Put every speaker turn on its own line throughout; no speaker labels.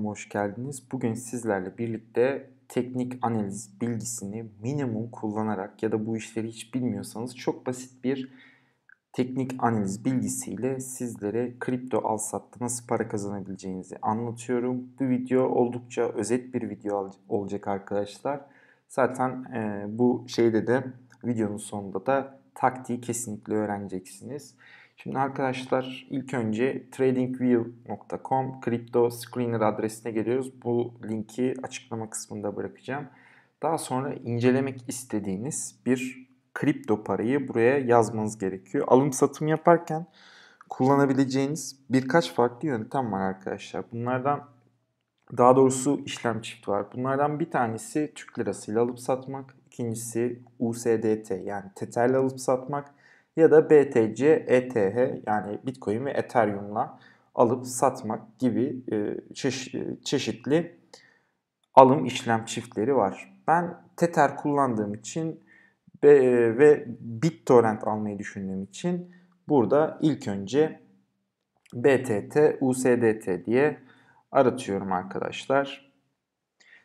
Hoş geldiniz. Bugün sizlerle birlikte teknik analiz bilgisini minimum kullanarak ya da bu işleri hiç bilmiyorsanız çok basit bir teknik analiz bilgisiyle sizlere kripto al satta nasıl para kazanabileceğinizi anlatıyorum. Bu video oldukça özet bir video olacak arkadaşlar. Zaten e, bu şeyde de videonun sonunda da taktiği kesinlikle öğreneceksiniz. Şimdi arkadaşlar ilk önce tradingview.com kripto screener adresine geliyoruz. Bu linki açıklama kısmında bırakacağım. Daha sonra incelemek istediğiniz bir kripto parayı buraya yazmanız gerekiyor. Alım satım yaparken kullanabileceğiniz birkaç farklı yöntem var arkadaşlar. Bunlardan daha doğrusu işlem çift var. Bunlardan bir tanesi Türk lirasıyla alıp satmak, ikincisi USDT yani Tether'le alıp satmak, ya da BTC, ETH yani Bitcoin ve Ethereum'la alıp satmak gibi e, e, çeşitli alım işlem çiftleri var. Ben Tether kullandığım için e, ve BitTorrent almayı düşündüğüm için burada ilk önce BTT, USDT diye aratıyorum arkadaşlar.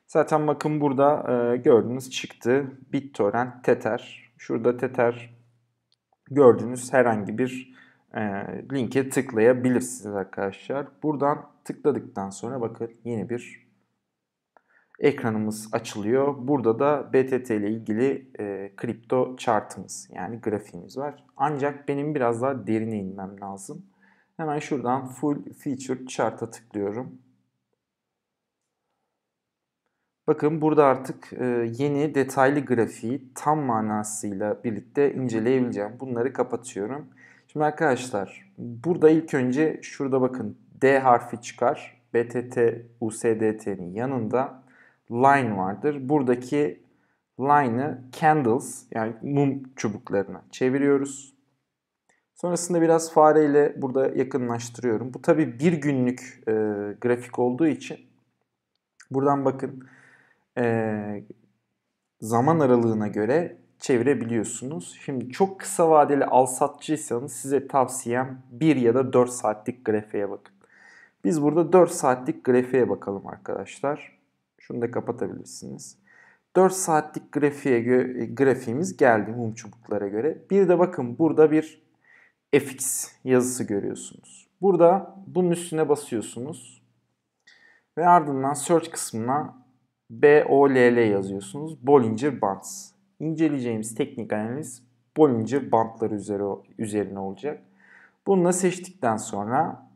Zaten bakın burada gördüğünüz çıktı. BitTorrent, Tether. Şurada Tether gördüğünüz herhangi bir e, linke tıklayabilirsiniz arkadaşlar. Buradan tıkladıktan sonra bakın yeni bir ekranımız açılıyor. Burada da BTT ile ilgili e, kripto chartımız yani grafiğimiz var. Ancak benim biraz daha derine inmem lazım. Hemen şuradan full feature chart'a tıklıyorum. Bakın burada artık e, yeni detaylı grafiği tam manasıyla birlikte inceleyebileceğim. Bunları kapatıyorum. Şimdi arkadaşlar burada ilk önce şurada bakın D harfi çıkar. BTT USDT'nin yanında line vardır. Buradaki line'ı candles yani mum çubuklarına çeviriyoruz. Sonrasında biraz fareyle burada yakınlaştırıyorum. Bu tabi bir günlük e, grafik olduğu için buradan bakın ee, zaman aralığına göre çevirebiliyorsunuz. Şimdi çok kısa vadeli al satçıysanız size tavsiyem 1 ya da 4 saatlik grafiğe bakın. Biz burada 4 saatlik grafiğe bakalım arkadaşlar. Şunu da kapatabilirsiniz. 4 saatlik grafiğe grafiğimiz geldi mum çubuklara göre. Bir de bakın burada bir FX yazısı görüyorsunuz. Burada bunun üstüne basıyorsunuz ve ardından search kısmına BOLL yazıyorsunuz. Bollinger Bands. İnceleyeceğimiz teknik analiz Bollinger Bandları üzerine olacak. Bununla seçtikten sonra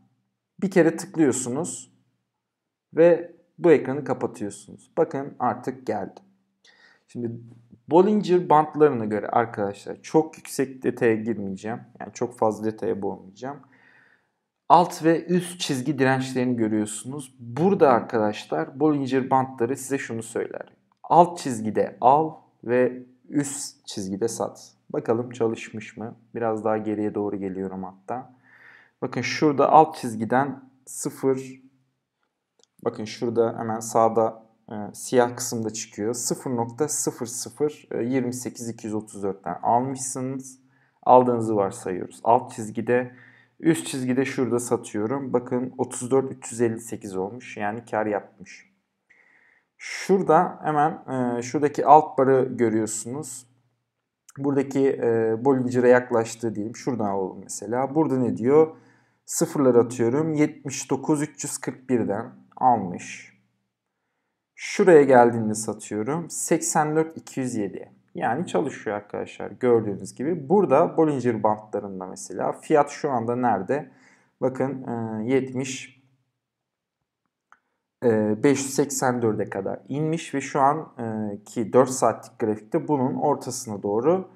bir kere tıklıyorsunuz ve bu ekranı kapatıyorsunuz. Bakın artık geldi. Şimdi Bollinger bandlarına göre arkadaşlar çok yüksek detaya girmeyeceğim. Yani çok fazla detaya boğmayacağım alt ve üst çizgi dirençlerini görüyorsunuz. Burada arkadaşlar Bollinger bantları size şunu söyler. Alt çizgide al ve üst çizgide sat. Bakalım çalışmış mı? Biraz daha geriye doğru geliyorum hatta. Bakın şurada alt çizgiden 0 Bakın şurada hemen sağda e, siyah kısımda çıkıyor. 0.0028234'ten e, almışsınız. Aldığınızı varsayıyoruz. Alt çizgide Üst çizgide şurada satıyorum. Bakın 34 358 olmuş. Yani kar yapmış. Şurada hemen e, şuradaki alt barı görüyorsunuz. Buradaki e, Bollinger'a yaklaştığı diyeyim. Şuradan alalım mesela. Burada ne diyor? Sıfırlar atıyorum. 79 341'den almış. Şuraya geldiğinde satıyorum. 84 207'ye. Yani çalışıyor arkadaşlar gördüğünüz gibi. Burada Bollinger bantlarında mesela fiyat şu anda nerede? Bakın 70 584'e e, kadar inmiş ve şu anki e, 4 saatlik grafikte bunun ortasına doğru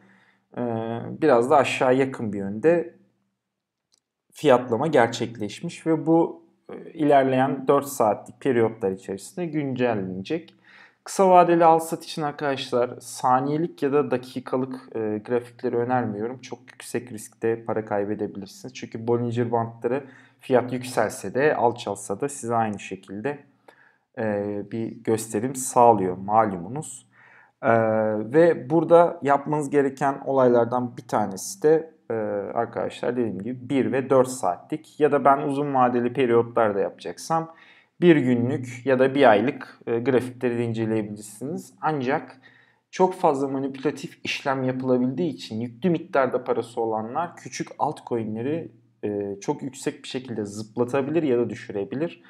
e, biraz da aşağı yakın bir yönde fiyatlama gerçekleşmiş ve bu ilerleyen 4 saatlik periyotlar içerisinde güncellenecek. Kısa vadeli al sat için arkadaşlar saniyelik ya da dakikalık e, grafikleri önermiyorum. Çok yüksek riskte para kaybedebilirsiniz. Çünkü Bollinger Bandları fiyat yükselse de alçalsa da size aynı şekilde e, bir gösterim sağlıyor malumunuz. E, ve burada yapmanız gereken olaylardan bir tanesi de e, arkadaşlar dediğim gibi 1 ve 4 saatlik ya da ben uzun vadeli periyotlarda yapacaksam bir günlük ya da bir aylık e, grafikleri de inceleyebilirsiniz. Ancak çok fazla manipülatif işlem yapılabildiği için yüklü miktarda parası olanlar küçük altcoin'leri e, çok yüksek bir şekilde zıplatabilir ya da düşürebilir.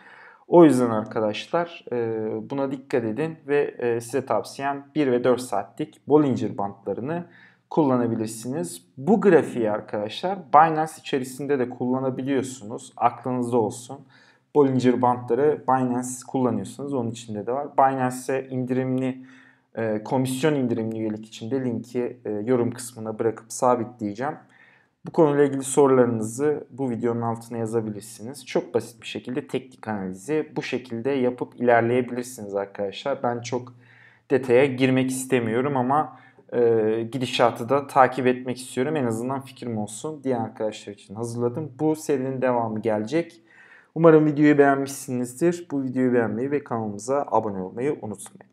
O yüzden arkadaşlar e, buna dikkat edin ve e, size tavsiyem 1 ve 4 saatlik Bollinger bantlarını kullanabilirsiniz. Bu grafiği arkadaşlar Binance içerisinde de kullanabiliyorsunuz. Aklınızda olsun. Bollinger Bandları Binance kullanıyorsunuz, onun içinde de var. Binance'e indirimli e, komisyon indirimli üyelik için de linki e, yorum kısmına bırakıp sabitleyeceğim. Bu konuyla ilgili sorularınızı bu videonun altına yazabilirsiniz. Çok basit bir şekilde teknik analizi bu şekilde yapıp ilerleyebilirsiniz arkadaşlar. Ben çok detaya girmek istemiyorum ama e, gidişatı da takip etmek istiyorum. En azından fikrim olsun diye arkadaşlar için hazırladım. Bu serinin devamı gelecek. Umarım videoyu beğenmişsinizdir. Bu videoyu beğenmeyi ve kanalımıza abone olmayı unutmayın.